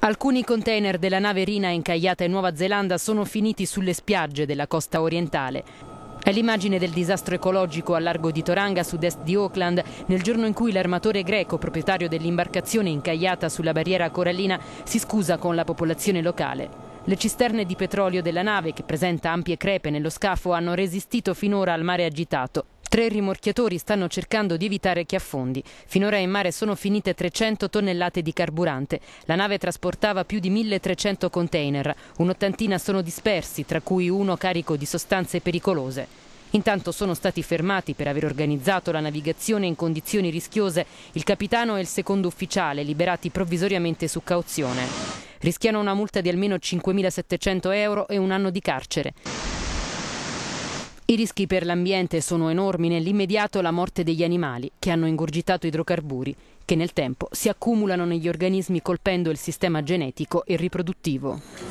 Alcuni container della nave Rina incagliata in Nuova Zelanda sono finiti sulle spiagge della costa orientale. È l'immagine del disastro ecologico a largo di Toranga, sud-est di Auckland, nel giorno in cui l'armatore greco, proprietario dell'imbarcazione incagliata sulla barriera corallina, si scusa con la popolazione locale. Le cisterne di petrolio della nave, che presenta ampie crepe nello scafo, hanno resistito finora al mare agitato. Tre rimorchiatori stanno cercando di evitare che affondi. Finora in mare sono finite 300 tonnellate di carburante. La nave trasportava più di 1300 container. Un'ottantina sono dispersi, tra cui uno carico di sostanze pericolose. Intanto sono stati fermati per aver organizzato la navigazione in condizioni rischiose il capitano e il secondo ufficiale, liberati provvisoriamente su cauzione. Rischiano una multa di almeno 5.700 euro e un anno di carcere. I rischi per l'ambiente sono enormi nell'immediato la morte degli animali che hanno ingurgitato idrocarburi che nel tempo si accumulano negli organismi colpendo il sistema genetico e riproduttivo.